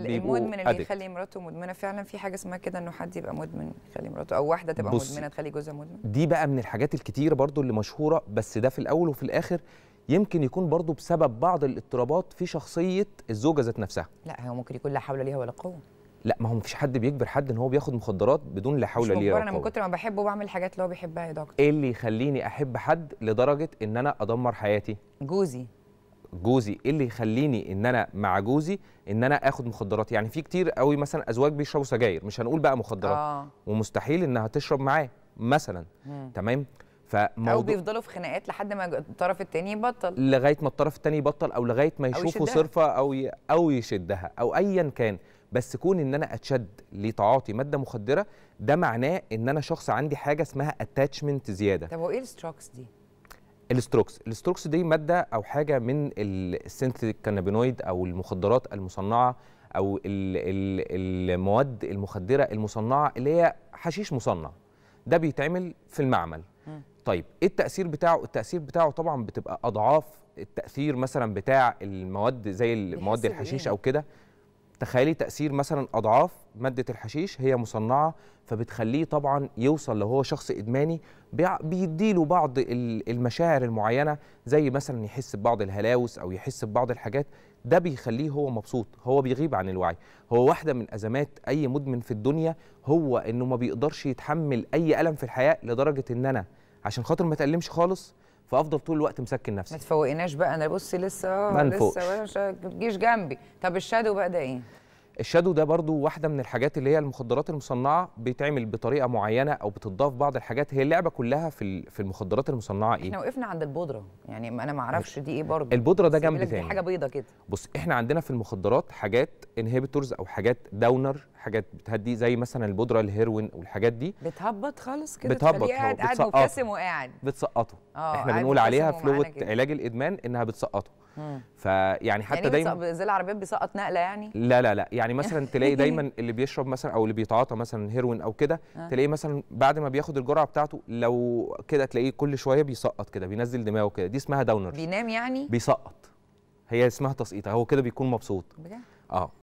المدمن اللي يخلي مراته مدمنه فعلا في حاجه اسمها كده انه حد يبقى مدمن يخلي مراته او واحده تبقى مدمنه تخلي جوزها مدمن دي بقى من الحاجات الكتير برضو اللي مشهوره بس ده في الاول وفي الاخر يمكن يكون برضو بسبب بعض الاضطرابات في شخصيه الزوجه ذات نفسها لا هو ممكن يكون لا حول ليها ولا قوه لا ما هو مفيش حد بيجبر حد ان هو بياخد مخدرات بدون لا حول ليه ولا قوه انا من كتر ما بحبه بعمل الحاجات اللي هو بيحبها يا دكتور ايه اللي يخليني احب حد لدرجه ان انا ادمر حياتي جوزي جوزي ايه اللي يخليني ان انا مع جوزي ان انا اخد مخدرات يعني في كتير قوي مثلا ازواج بيشربوا سجاير مش هنقول بقى مخدرات آه. ومستحيل انها تشرب معاه مثلا مم. تمام فموضوع او بيفضلوا في خناقات لحد ما الطرف التاني يبطل لغايه ما الطرف التاني يبطل او لغايه ما يشوفوا صرفه او ي... او يشدها او ايا كان بس كون ان انا اتشد لتعاطي ماده مخدره ده معناه ان انا شخص عندي حاجه اسمها اتاتشمنت زياده طب وايه الستروكس دي الاستروكس الاستروكس دي ماده او حاجه من السينثيتيك كانابينويد او المخدرات المصنعه او المواد المخدره المصنعه اللي هي حشيش مصنع ده بيتعمل في المعمل طيب ايه التاثير بتاعه التاثير بتاعه طبعا بتبقى اضعاف التاثير مثلا بتاع المواد زي المواد الحشيش او كده تخيلي تاثير مثلا اضعاف ماده الحشيش هي مصنعه فبتخليه طبعا يوصل لو هو شخص ادماني بيديله بعض المشاعر المعينه زي مثلا يحس ببعض الهلاوس او يحس ببعض الحاجات ده بيخليه هو مبسوط هو بيغيب عن الوعي هو واحده من ازمات اي مدمن في الدنيا هو انه ما بيقدرش يتحمل اي الم في الحياه لدرجه ان انا عشان خاطر ما تألمش خالص فافضل طول الوقت مسكن نفسي ما تفوقناش بقى انا بصي لسه آه، لسه ولا جنبي طب الشادو بقى ده ايه الشادو ده برضو واحده من الحاجات اللي هي المخدرات المصنعه بيتعمل بطريقه معينه او بتضاف بعض الحاجات هي اللعبه كلها في في المخدرات المصنعه ايه احنا وقفنا عند البودره يعني انا ما اعرفش دي ايه برضو البودره ده جنب تاني حاجه بيضه كده بص احنا عندنا في المخدرات حاجات انهبيتورز او حاجات داونر حاجات بتهدي زي مثلا البودره الهيروين والحاجات دي بتهبط خالص كده بتهبط قاعد قاعد مبتسم وقاعد بتسقطه آه، احنا بنقول عليها في علاج الادمان انها بتسقطه فيعني حتى يعني دايما زي العربيات بيسقط نقله يعني لا لا لا يعني مثلا تلاقي دايما اللي بيشرب مثلا او اللي بيتعاطى مثلا هيروين او كده آه. تلاقيه مثلا بعد ما بياخد الجرعه بتاعته لو كده تلاقيه كل شويه بيسقط كده بينزل دماغه كده دي اسمها داونر بينام يعني بيسقط هي اسمها تسقيط هو كده بيكون مبسوط بجد اه